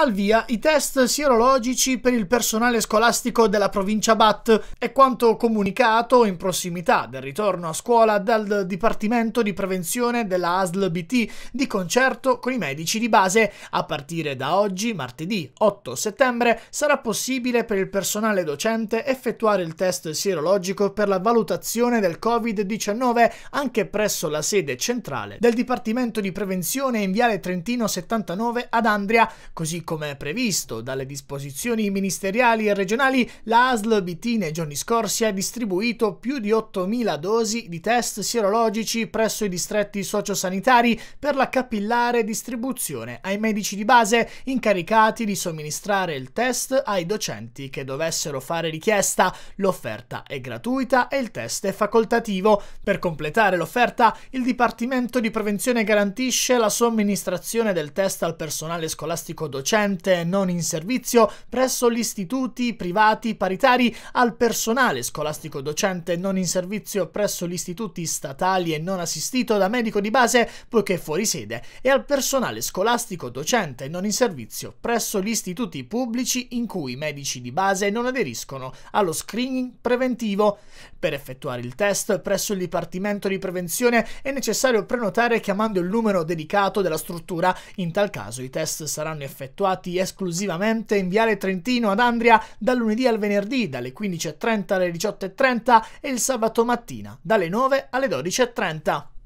Al via, i test sierologici per il personale scolastico della provincia BAT è quanto comunicato in prossimità del ritorno a scuola dal Dipartimento di Prevenzione della ASL BT di concerto con i medici di base. A partire da oggi, martedì 8 settembre, sarà possibile per il personale docente effettuare il test sierologico per la valutazione del Covid-19 anche presso la sede centrale del Dipartimento di Prevenzione in Viale Trentino 79 ad Andria, così come previsto dalle disposizioni ministeriali e regionali, la ASL BT nei giorni scorsi ha distribuito più di 8.000 dosi di test sierologici presso i distretti sociosanitari per la capillare distribuzione ai medici di base incaricati di somministrare il test ai docenti che dovessero fare richiesta. L'offerta è gratuita e il test è facoltativo. Per completare l'offerta, il Dipartimento di Prevenzione garantisce la somministrazione del test al personale scolastico docente docente non in servizio presso gli istituti privati paritari al personale scolastico docente non in servizio presso gli istituti statali e non assistito da medico di base poiché fuori sede e al personale scolastico docente non in servizio presso gli istituti pubblici in cui i medici di base non aderiscono allo screening preventivo. Per effettuare il test presso il Dipartimento di Prevenzione è necessario prenotare chiamando il numero dedicato della struttura. In tal caso i test saranno effettuati effettuati esclusivamente in Viale Trentino ad Andria dal lunedì al venerdì dalle 15.30 alle 18.30 e il sabato mattina dalle 9 alle 12.30.